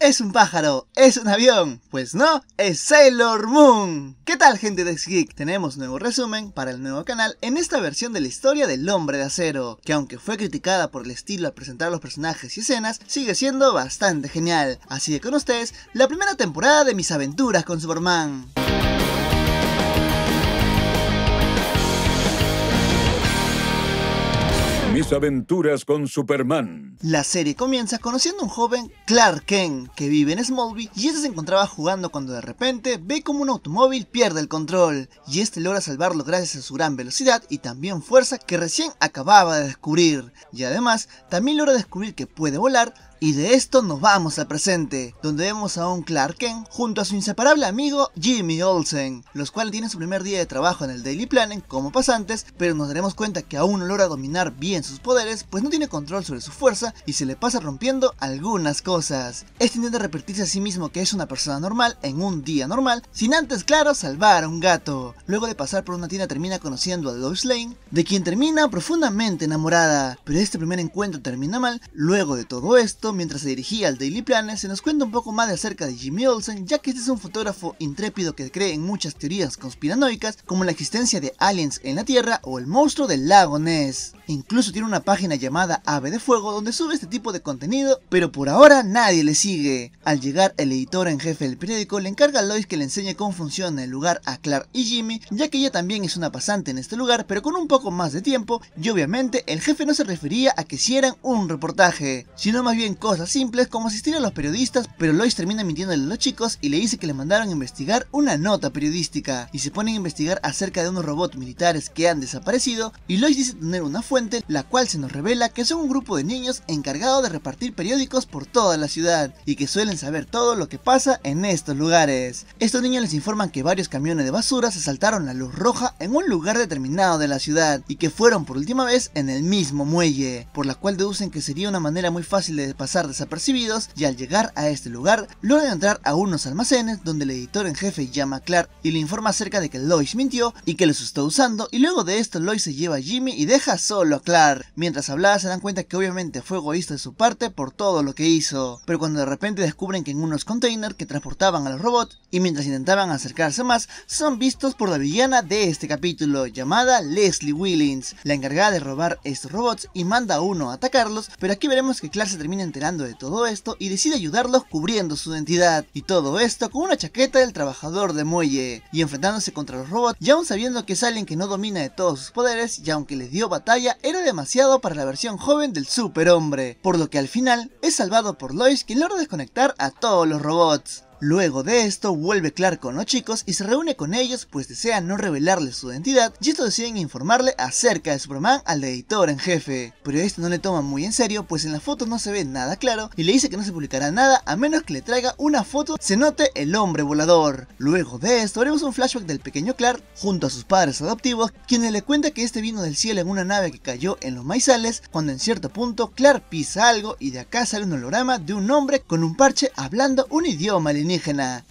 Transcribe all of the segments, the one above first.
¿Es un pájaro? ¿Es un avión? Pues no, es Sailor Moon. ¿Qué tal gente de geek Tenemos nuevo resumen para el nuevo canal en esta versión de la historia del hombre de acero, que aunque fue criticada por el estilo al presentar los personajes y escenas, sigue siendo bastante genial. Así que con ustedes, la primera temporada de mis aventuras con Superman. aventuras con Superman. La serie comienza conociendo a un joven Clark Kent que vive en Smallville y este se encontraba jugando cuando de repente ve como un automóvil pierde el control y este logra salvarlo gracias a su gran velocidad y también fuerza que recién acababa de descubrir y además también logra descubrir que puede volar y de esto nos vamos al presente, donde vemos a un Clark Kent junto a su inseparable amigo Jimmy Olsen, los cuales tienen su primer día de trabajo en el Daily Planet como pasantes, pero nos daremos cuenta que aún no logra dominar bien sus poderes, pues no tiene control sobre su fuerza y se le pasa rompiendo algunas cosas. Este intenta repetirse a sí mismo que es una persona normal en un día normal, sin antes, claro, salvar a un gato. Luego de pasar por una tienda termina conociendo a Lois Lane, de quien termina profundamente enamorada, pero este primer encuentro termina mal, luego de todo esto, mientras se dirigía al Daily Planet, se nos cuenta un poco más de acerca de Jimmy Olsen, ya que este es un fotógrafo intrépido que cree en muchas teorías conspiranoicas, como la existencia de aliens en la Tierra o el monstruo del lago Ness. Incluso tiene una página llamada Ave de Fuego donde sube este tipo de contenido, pero por ahora nadie le sigue. Al llegar, el editor en jefe del periódico le encarga a Lois que le enseñe cómo funciona el lugar a Clark y Jimmy, ya que ella también es una pasante en este lugar, pero con un poco más de tiempo, y obviamente el jefe no se refería a que hicieran un reportaje, sino más bien cosas simples como asistir a los periodistas, pero Lois termina mintiéndole a los chicos y le dice que le mandaron a investigar una nota periodística. Y se ponen a investigar acerca de unos robots militares que han desaparecido y Lois dice tener una fuente, la cual se nos revela que son un grupo de niños encargados de repartir periódicos por toda la ciudad y que suelen saber todo lo que pasa en estos lugares. Estos niños les informan que varios camiones de basura se saltaron la luz roja en un lugar determinado de la ciudad y que fueron por última vez en el mismo muelle, por la cual deducen que sería una manera muy fácil de pasar desapercibidos y al llegar a este lugar logran entrar a unos almacenes donde el editor en jefe llama a Clark y le informa acerca de que Lois mintió y que los está usando y luego de esto Lois se lleva a Jimmy y deja solo a Clark. Mientras hablaba se dan cuenta que obviamente fue egoísta de su parte por todo lo que hizo, pero cuando de repente descubren que en unos containers que transportaban a los robots y mientras intentaban acercarse más son vistos por la villana de este capítulo llamada Leslie Willings, la encargada de robar estos robots y manda a uno a atacarlos, pero aquí veremos que Clark se termina entre de todo esto y decide ayudarlos cubriendo su identidad. Y todo esto con una chaqueta del trabajador de muelle y enfrentándose contra los robots y aún sabiendo que es alguien que no domina de todos sus poderes y aunque les dio batalla era demasiado para la versión joven del superhombre. Por lo que al final es salvado por Lois quien logra desconectar a todos los robots. Luego de esto vuelve Clark con los chicos y se reúne con ellos pues desea no revelarle su identidad y estos deciden informarle acerca de Superman al editor en jefe. Pero esto no le toma muy en serio pues en la foto no se ve nada claro y le dice que no se publicará nada a menos que le traiga una foto se note el hombre volador. Luego de esto vemos un flashback del pequeño Clark junto a sus padres adoptivos quienes le cuenta que este vino del cielo en una nave que cayó en los maizales cuando en cierto punto Clark pisa algo y de acá sale un holograma de un hombre con un parche hablando un idioma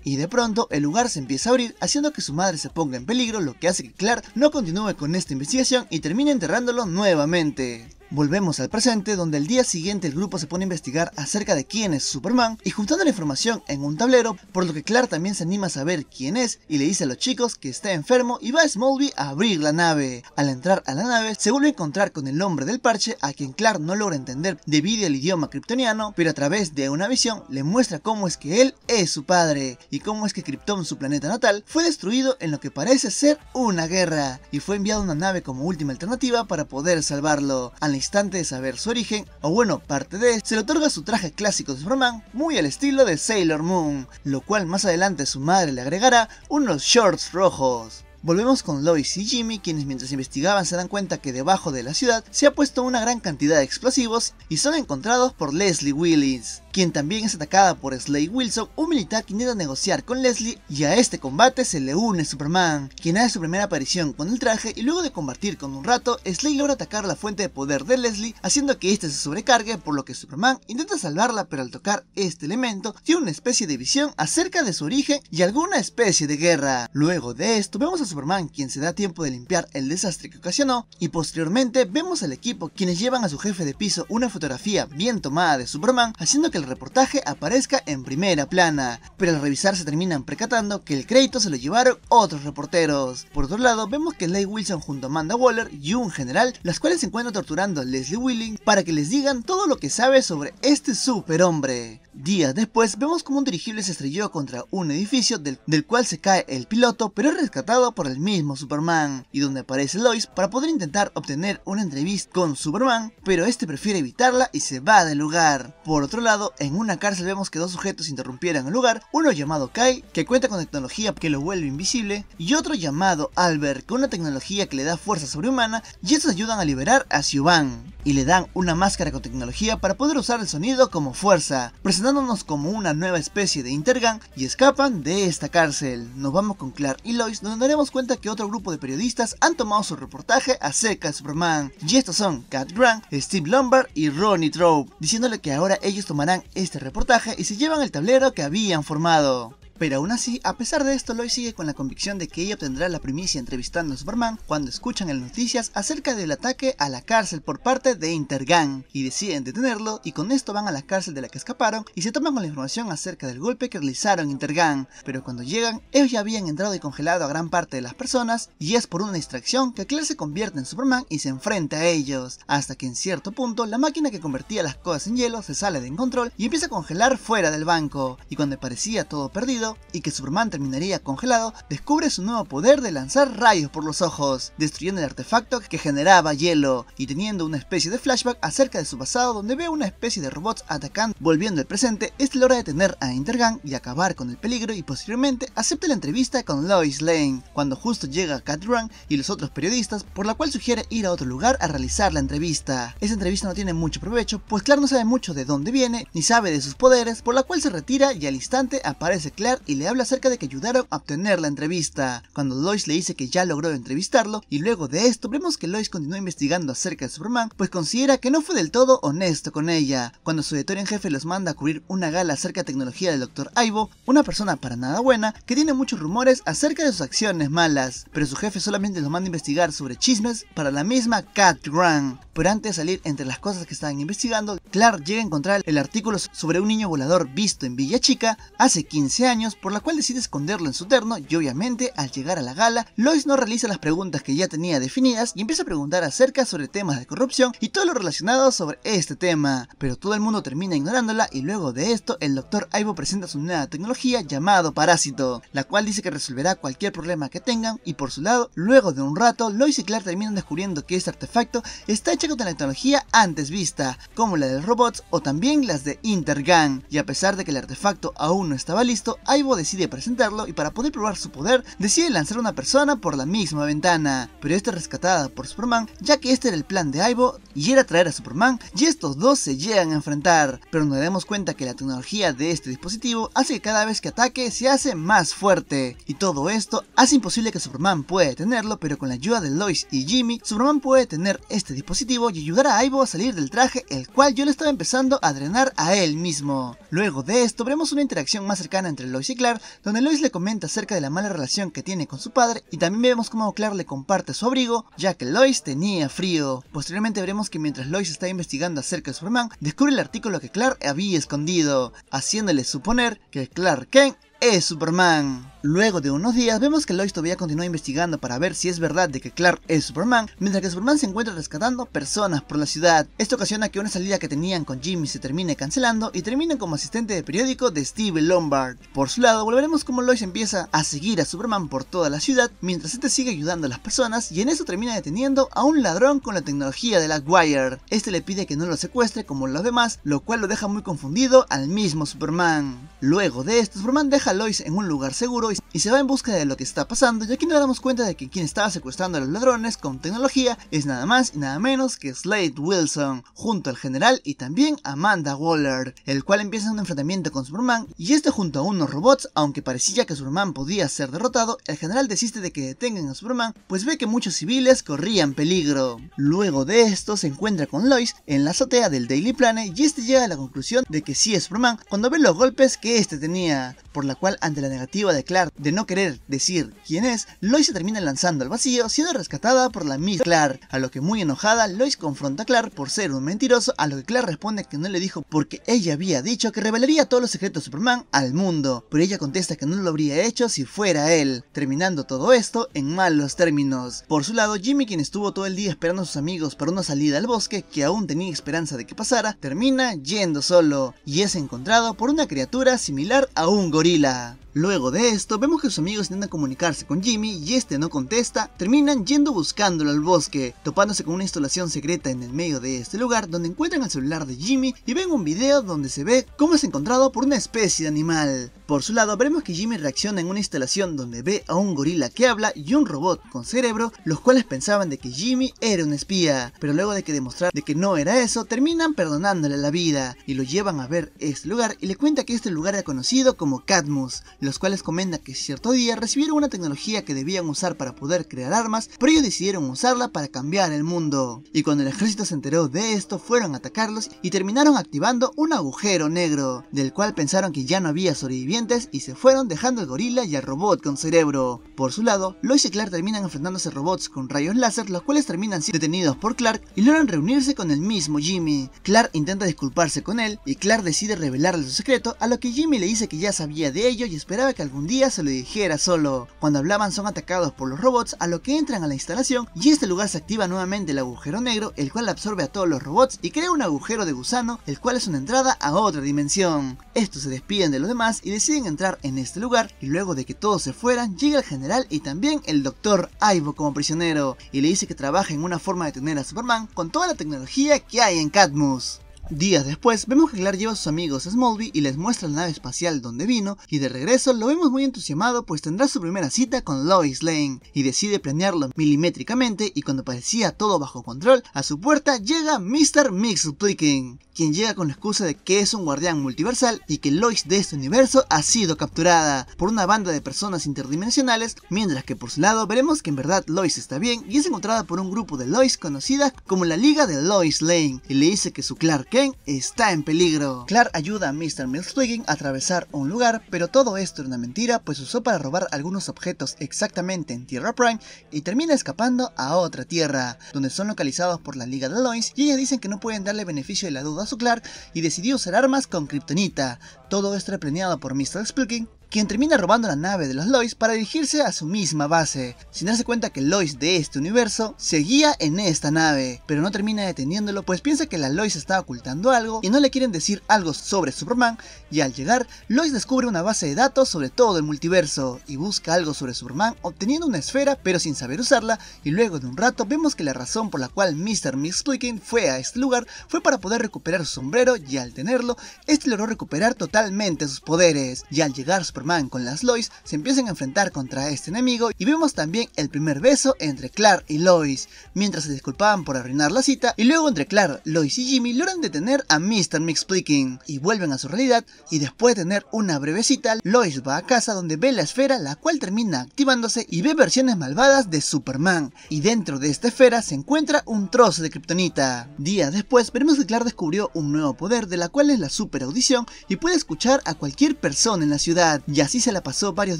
y de pronto el lugar se empieza a abrir haciendo que su madre se ponga en peligro, lo que hace que Clark no continúe con esta investigación y termine enterrándolo nuevamente. Volvemos al presente, donde el día siguiente el grupo se pone a investigar acerca de quién es Superman y juntando la información en un tablero, por lo que Clark también se anima a saber quién es y le dice a los chicos que está enfermo y va a Smallville a abrir la nave. Al entrar a la nave, se vuelve a encontrar con el hombre del parche a quien Clark no logra entender debido al idioma kryptoniano, pero a través de una visión le muestra cómo es que él es su padre y cómo es que Krypton, su planeta natal, fue destruido en lo que parece ser una guerra y fue enviado a una nave como última alternativa para poder salvarlo. Al distante de saber su origen, o bueno, parte de, se le otorga su traje clásico de Superman, muy al estilo de Sailor Moon, lo cual más adelante su madre le agregará unos shorts rojos. Volvemos con Lois y Jimmy, quienes mientras investigaban se dan cuenta que debajo de la ciudad se ha puesto una gran cantidad de explosivos y son encontrados por Leslie Willis quien también es atacada por Slade Wilson, un militar que intenta negociar con Leslie y a este combate se le une Superman, quien hace su primera aparición con el traje y luego de combatir con un rato, Slade logra atacar la fuente de poder de Leslie haciendo que éste se sobrecargue por lo que Superman intenta salvarla pero al tocar este elemento tiene una especie de visión acerca de su origen y alguna especie de guerra. Luego de esto vemos a Superman quien se da tiempo de limpiar el desastre que ocasionó y posteriormente vemos al equipo quienes llevan a su jefe de piso una fotografía bien tomada de Superman haciendo que el reportaje aparezca en primera plana, pero al revisar se terminan percatando que el crédito se lo llevaron otros reporteros. Por otro lado, vemos que Leigh Wilson junto a Amanda Waller y un general, las cuales se encuentran torturando a Leslie Willing para que les digan todo lo que sabe sobre este superhombre. Días después vemos como un dirigible se estrelló contra un edificio del, cual se cae el piloto pero es rescatado por el mismo Superman y donde aparece Lois para poder intentar obtener una entrevista con Superman pero este prefiere evitarla y se va del lugar. Por otro lado en una cárcel vemos que dos sujetos interrumpieron el lugar, uno llamado Kai que cuenta con tecnología que lo vuelve invisible y otro llamado Albert con una tecnología que le da fuerza sobrehumana y estos ayudan a liberar a Siobhan y le dan una máscara con tecnología para poder usar el sonido como fuerza dándonos como una nueva especie de Intergang y escapan de esta cárcel. Nos vamos con Clark y Lois donde daremos cuenta que otro grupo de periodistas han tomado su reportaje acerca de Superman y estos son Cat Grant, Steve Lombard y Ronnie Trope, diciéndole que ahora ellos tomarán este reportaje y se llevan el tablero que habían formado. Pero aún así, a pesar de esto, Lois sigue con la convicción de que ella obtendrá la primicia entrevistando a Superman cuando escuchan las noticias acerca del ataque a la cárcel por parte de Intergang y deciden detenerlo y con esto van a la cárcel de la que escaparon y se toman con la información acerca del golpe que realizaron Intergang, pero cuando llegan ellos ya habían entrado y congelado a gran parte de las personas y es por una distracción que Claire se convierte en Superman y se enfrenta a ellos, hasta que en cierto punto la máquina que convertía las cosas en hielo se sale de control y empieza a congelar fuera del banco y cuando parecía todo perdido y que Superman terminaría congelado, descubre su nuevo poder de lanzar rayos por los ojos, destruyendo el artefacto que generaba hielo y teniendo una especie de flashback acerca de su pasado donde ve una especie de robots atacando. Volviendo al presente, es la hora de tener a Intergang y acabar con el peligro y posteriormente acepta la entrevista con Lois Lane, cuando justo llega Cat Run y los otros periodistas, por la cual sugiere ir a otro lugar a realizar la entrevista. Esa entrevista no tiene mucho provecho, pues Claire no sabe mucho de dónde viene, ni sabe de sus poderes, por la cual se retira y al instante aparece Claire y le habla acerca de que ayudaron a obtener la entrevista. Cuando Lois le dice que ya logró entrevistarlo y luego de esto vemos que Lois continúa investigando acerca de Superman, pues considera que no fue del todo honesto con ella. Cuando su editor en jefe los manda a cubrir una gala acerca de tecnología del Dr. Ivo, una persona para nada buena que tiene muchos rumores acerca de sus acciones malas, pero su jefe solamente los manda a investigar sobre chismes para la misma Cat Grant. Pero antes de salir entre las cosas que estaban investigando, Clark llega a encontrar el artículo sobre un niño volador visto en Villa Chica hace 15 años, por la cual decide esconderlo en su terno y obviamente al llegar a la gala, Lois no realiza las preguntas que ya tenía definidas y empieza a preguntar acerca sobre temas de corrupción y todo lo relacionado sobre este tema, pero todo el mundo termina ignorándola y luego de esto el doctor Ivo presenta su nueva tecnología llamado Parásito, la cual dice que resolverá cualquier problema que tengan y por su lado, luego de un rato, Lois y Clark terminan descubriendo que este artefacto está hecho con la tecnología antes vista, como la de Robots o también las de Intergang. Y a pesar de que el artefacto aún no estaba listo, Aibo decide presentarlo y para poder probar su poder, decide lanzar a una persona por la misma ventana. Pero esta es rescatada por Superman, ya que este era el plan de Aibo y era traer a Superman y estos dos se llegan a enfrentar. Pero nos damos cuenta que la tecnología de este dispositivo hace que cada vez que ataque se hace más fuerte. Y todo esto hace imposible que Superman pueda tenerlo pero con la ayuda de Lois y Jimmy, Superman puede tener este dispositivo y ayudar a Aibo a salir del traje, el cual yo estaba empezando a drenar a él mismo. Luego de esto, veremos una interacción más cercana entre Lois y Clark, donde Lois le comenta acerca de la mala relación que tiene con su padre y también vemos cómo Clark le comparte su abrigo, ya que Lois tenía frío. Posteriormente veremos que mientras Lois está investigando acerca de Superman, descubre el artículo que Clark había escondido, haciéndole suponer que Clark Kent es Superman. Luego de unos días, vemos que Lois todavía continúa investigando para ver si es verdad de que Clark es Superman, mientras que Superman se encuentra rescatando personas por la ciudad. Esto ocasiona que una salida que tenían con Jimmy se termine cancelando y termina como asistente de periódico de Steve Lombard. Por su lado, volveremos como Lois empieza a seguir a Superman por toda la ciudad, mientras este sigue ayudando a las personas y en eso termina deteniendo a un ladrón con la tecnología de la Wire. Este le pide que no lo secuestre como los demás, lo cual lo deja muy confundido al mismo Superman. Luego de esto, Superman deja a Lois en un lugar seguro y, se va en busca de lo que está pasando, ya que nos damos cuenta de que quien estaba secuestrando a los ladrones con tecnología es nada más y nada menos que Slade Wilson, junto al general y también Amanda Waller, el cual empieza un enfrentamiento con Superman y este junto a unos robots, aunque parecía que Superman podía ser derrotado, el general desiste de que detengan a Superman, pues ve que muchos civiles corrían peligro. Luego de esto se encuentra con Lois en la azotea del Daily Planet y este llega a la conclusión de que sí es Superman cuando ve los golpes que este tenía, por la cual ante la negativa de Clark de no querer decir quién es, Lois se termina lanzando al vacío, siendo rescatada por la Miss Clark, a lo que muy enojada Lois confronta a Clark por ser un mentiroso, a lo que Clark responde que no le dijo porque ella había dicho que revelaría todos los secretos de Superman al mundo, pero ella contesta que no lo habría hecho si fuera él, terminando todo esto en malos términos. Por su lado, Jimmy, quien estuvo todo el día esperando a sus amigos para una salida al bosque que aún tenía esperanza de que pasara, termina yendo solo y es encontrado por una criatura similar a un gorila. Luego de esto, vemos que sus amigos intentan comunicarse con Jimmy y este no contesta, terminan yendo buscándolo al bosque, topándose con una instalación secreta en el medio de este lugar donde encuentran el celular de Jimmy y ven un video donde se ve cómo es encontrado por una especie de animal. Por su lado, veremos que Jimmy reacciona en una instalación donde ve a un gorila que habla y un robot con cerebro, los cuales pensaban de que Jimmy era un espía, pero luego de que demostrar de que no era eso, terminan perdonándole la vida y lo llevan a ver este lugar y le cuenta que este lugar era conocido como Cadmus, los cuales comenta que cierto día recibieron una tecnología que debían usar para poder crear armas, pero ellos decidieron usarla para cambiar el mundo. Y cuando el ejército se enteró de esto, fueron a atacarlos y terminaron activando un agujero negro, del cual pensaron que ya no había sobrevivientes y se fueron dejando al gorila y al robot con cerebro. Por su lado, Lois y Clark terminan enfrentándose a robots con rayos láser, los cuales terminan siendo detenidos por Clark y logran reunirse con el mismo Jimmy. Clark intenta disculparse con él y Clark decide revelarle su secreto, a lo que Jimmy le dice que ya sabía de ello y es esperaba que algún día se lo dijera solo. Cuando hablaban son atacados por los robots a lo que entran a la instalación y en este lugar se activa nuevamente el agujero negro el cual absorbe a todos los robots y crea un agujero de gusano el cual es una entrada a otra dimensión. Estos se despiden de los demás y deciden entrar en este lugar y luego de que todos se fueran llega el general y también el doctor Ivo como prisionero y le dice que trabaja en una forma de tener a Superman con toda la tecnología que hay en Cadmus. Días después, vemos que Clark lleva a sus amigos a Smallville y les muestra la nave espacial donde vino, y de regreso lo vemos muy entusiasmado pues tendrá su primera cita con Lois Lane, y decide planearlo milimétricamente y cuando parecía todo bajo control, a su puerta llega Mr. Mixplicking quien llega con la excusa de que es un guardián multiversal y que Lois de este universo ha sido capturada por una banda de personas interdimensionales, mientras que por su lado veremos que en verdad Lois está bien y es encontrada por un grupo de Lois conocida como la Liga de Lois Lane y le dice que su Clark Kent está en peligro. Clark ayuda a Mr. Mills a atravesar un lugar, pero todo esto era una mentira, pues usó para robar algunos objetos exactamente en Tierra Prime y termina escapando a otra tierra, donde son localizados por la Liga de Lois y ellas dicen que no pueden darle beneficio de la duda Clark y decidió usar armas con Kryptonita. Todo esto planeado por Mr. Spooking quien termina robando la nave de los Lois para dirigirse a su misma base, sin darse cuenta que Lois de este universo seguía en esta nave, pero no termina deteniéndolo pues piensa que la Lois está ocultando algo y no le quieren decir algo sobre Superman y al llegar Lois descubre una base de datos sobre todo el multiverso y busca algo sobre Superman obteniendo una esfera pero sin saber usarla y luego de un rato vemos que la razón por la cual Mr. Mixpliking fue a este lugar fue para poder recuperar su sombrero y al tenerlo este logró recuperar totalmente sus poderes y al llegar Superman con las Lois se empiezan a enfrentar contra este enemigo y vemos también el primer beso entre Clark y Lois, mientras se disculpaban por arruinar la cita y luego entre Clark, Lois y Jimmy logran detener a Mr. Mixplicking y vuelven a su realidad y después de tener una breve cita, Lois va a casa donde ve la esfera la cual termina activándose y ve versiones malvadas de Superman y dentro de esta esfera se encuentra un trozo de kriptonita. Días después veremos que Clark descubrió un nuevo poder de la cual es la super audición y puede escuchar a cualquier persona en la ciudad y así se la pasó varios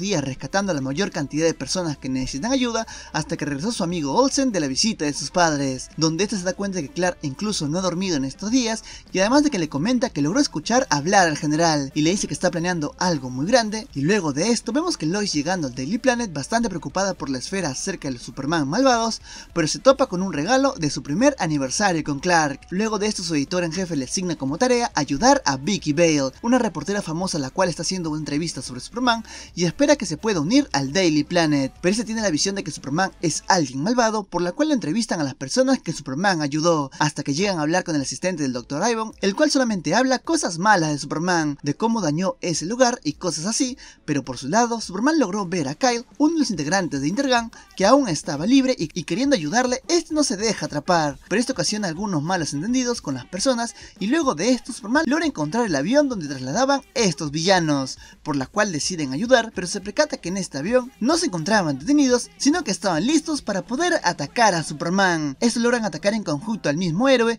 días rescatando a la mayor cantidad de personas que necesitan ayuda hasta que regresó su amigo Olsen de la visita de sus padres, donde éste se da cuenta de que Clark incluso no ha dormido en estos días y además de que le comenta que logró escuchar hablar al general y le dice que está planeando algo muy grande y luego de esto vemos que Lois llegando al Daily Planet bastante preocupada por la esfera acerca de los Superman malvados, pero se topa con un regalo de su primer aniversario con Clark. Luego de esto su editor en jefe le asigna como tarea ayudar a Vicky Bale, una reportera famosa la cual está haciendo una entrevista sobre Superman y espera que se pueda unir al Daily Planet, pero ese tiene la visión de que Superman es alguien malvado por la cual le entrevistan a las personas que Superman ayudó, hasta que llegan a hablar con el asistente del Dr. Ivan, el cual solamente habla cosas malas de Superman, de cómo dañó ese lugar y cosas así, pero por su lado Superman logró ver a Kyle, uno de los integrantes de Intergang, que aún estaba libre y, queriendo ayudarle, este no se deja atrapar, pero esto ocasiona algunos malos entendidos con las personas y luego de esto Superman logra encontrar el avión donde trasladaban estos villanos, por la cual deciden ayudar, pero se percata que en este avión no se encontraban detenidos, sino que estaban listos para poder atacar a Superman. Esto logran atacar en conjunto al mismo héroe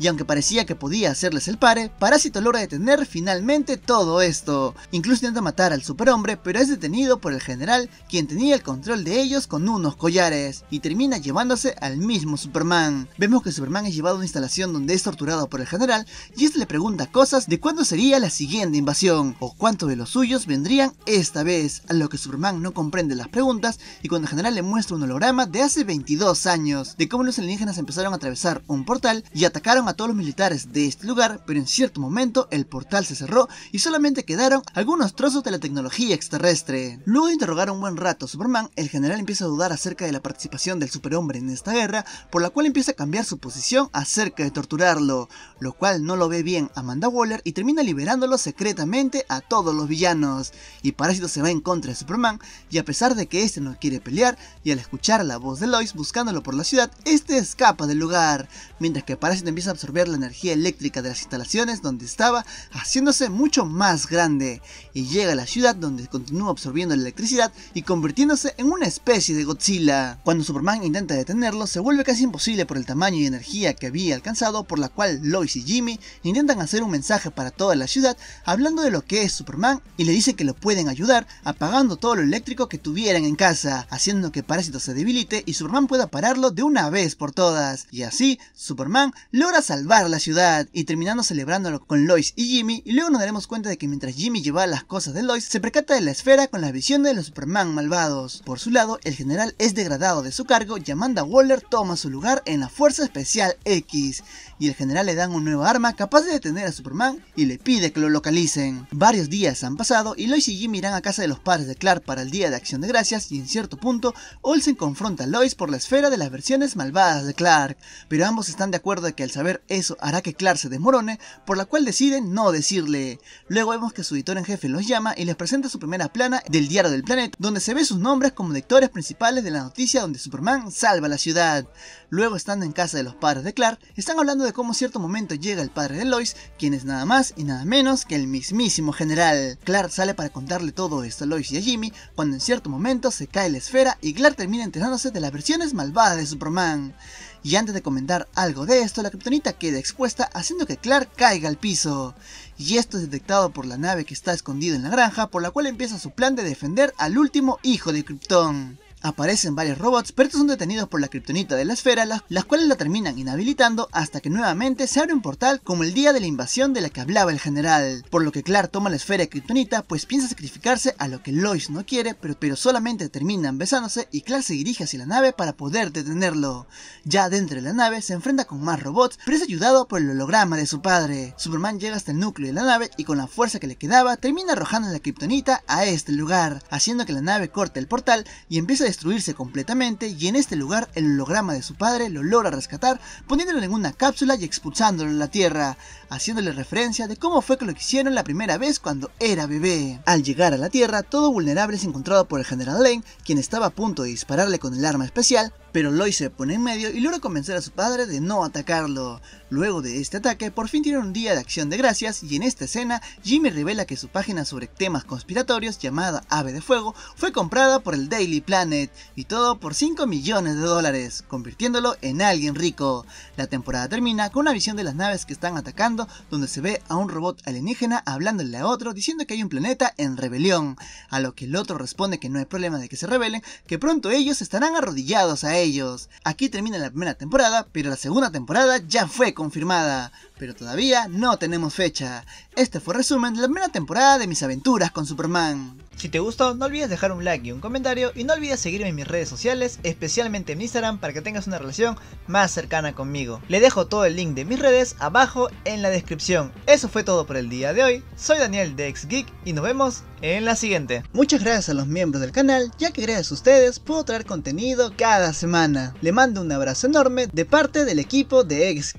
y aunque parecía que podía hacerles el pare, Parásito logra detener finalmente todo esto. Incluso intenta matar al superhombre, pero es detenido por el general, quien tenía el control de ellos con unos collares, y termina llevándose al mismo Superman. Vemos que Superman es llevado a una instalación donde es torturado por el general, y este le pregunta cosas de cuándo sería la siguiente invasión, o cuánto de los suyos vendrían esta vez, a lo que Superman no comprende las preguntas, y cuando el general le muestra un holograma de hace 22 años, de cómo los alienígenas empezaron a atravesar un portal y atacaron a todos los militares de este lugar, pero en cierto momento el portal se cerró y solamente quedaron algunos trozos de la tecnología extraterrestre. Luego de interrogar un buen rato a Superman, el general empieza a dudar acerca de la participación del superhombre en esta guerra, por la cual empieza a cambiar su posición acerca de torturarlo, lo cual no lo ve bien Amanda Waller y termina liberándolo secretamente a todos los villanos. Y Parásito se va en contra de Superman y a pesar de que este no quiere pelear y al escuchar la voz de Lois buscándolo por la ciudad, este escapa del lugar, mientras que Parásito empieza a absorber la energía eléctrica de las instalaciones donde estaba, haciéndose mucho más grande, y llega a la ciudad donde continúa absorbiendo la electricidad y convirtiéndose en una especie de Godzilla. Cuando Superman intenta detenerlo, se vuelve casi imposible por el tamaño y energía que había alcanzado, por la cual Lois y Jimmy intentan hacer un mensaje para toda la ciudad hablando de lo que es Superman y le dicen que lo pueden ayudar apagando todo lo eléctrico que tuvieran en casa, haciendo que Parásito se debilite y Superman pueda pararlo de una vez por todas. Y así, Superman logra salvar la ciudad y terminando celebrándolo con Lois y Jimmy y luego nos daremos cuenta de que mientras Jimmy lleva las cosas de Lois se percata de la esfera con las visión de los Superman malvados. Por su lado el general es degradado de su cargo y Amanda Waller toma su lugar en la Fuerza Especial X y el general le dan un nuevo arma capaz de detener a Superman y le pide que lo localicen. Varios días han pasado y Lois y Jimmy irán a casa de los padres de Clark para el Día de Acción de Gracias y en cierto punto Olsen confronta a Lois por la esfera de las versiones malvadas de Clark, pero ambos están de acuerdo de que al saber eso hará que Clark se desmorone, por la cual decide no decirle. Luego vemos que su editor en jefe los llama y les presenta su primera plana del Diario del Planeta, donde se ve sus nombres como lectores principales de la noticia donde Superman salva la ciudad. Luego, estando en casa de los padres de Clark, están hablando de cómo cierto momento llega el padre de Lois, quien es nada más y nada menos que el mismísimo general. Clark sale para contarle todo esto a Lois y a Jimmy, cuando en cierto momento se cae la esfera y Clark termina enterándose de las versiones malvadas de Superman. Y antes de comentar algo de esto, la kriptonita queda expuesta haciendo que Clark caiga al piso. Y esto es detectado por la nave que está escondida en la granja, por la cual empieza su plan de defender al último hijo de Krypton. Aparecen varios robots, pero estos son detenidos por la kriptonita de la esfera, las, cuales la terminan inhabilitando hasta que nuevamente se abre un portal como el día de la invasión de la que hablaba el general. Por lo que Clark toma la esfera de kriptonita, pues piensa sacrificarse a lo que Lois no quiere, pero, pero solamente terminan besándose y Clark se dirige hacia la nave para poder detenerlo. Ya dentro de la nave se enfrenta con más robots, pero es ayudado por el holograma de su padre. Superman llega hasta el núcleo de la nave y con la fuerza que le quedaba termina arrojando la kriptonita a este lugar, haciendo que la nave corte el portal y empiece a destruirse completamente y en este lugar el holograma de su padre lo logra rescatar poniéndolo en una cápsula y expulsándolo en la Tierra haciéndole referencia de cómo fue que lo hicieron la primera vez cuando era bebé. Al llegar a la Tierra, todo vulnerable es encontrado por el General Lane, quien estaba a punto de dispararle con el arma especial, pero Lois se pone en medio y logra convencer a su padre de no atacarlo. Luego de este ataque, por fin tienen un día de acción de gracias y en esta escena, Jimmy revela que su página sobre temas conspiratorios llamada Ave de Fuego fue comprada por el Daily Planet y todo por 5 millones de dólares, convirtiéndolo en alguien rico. La temporada termina con una visión de las naves que están atacando donde se ve a un robot alienígena hablándole a otro diciendo que hay un planeta en rebelión, a lo que el otro responde que no hay problema de que se rebelen, que pronto ellos estarán arrodillados a ellos. Aquí termina la primera temporada, pero la segunda temporada ya fue confirmada, pero todavía no tenemos fecha. Este fue resumen de la primera temporada de mis aventuras con Superman. Si te gustó, no olvides dejar un like y un comentario y no olvides seguirme en mis redes sociales, especialmente en Instagram para que tengas una relación más cercana conmigo. Le dejo todo el link de mis redes abajo en la descripción. Eso fue todo por el día de hoy. Soy Daniel de X y nos vemos en la siguiente. Muchas gracias a los miembros del canal, ya que gracias a ustedes puedo traer contenido cada semana. Le mando un abrazo enorme de parte del equipo de X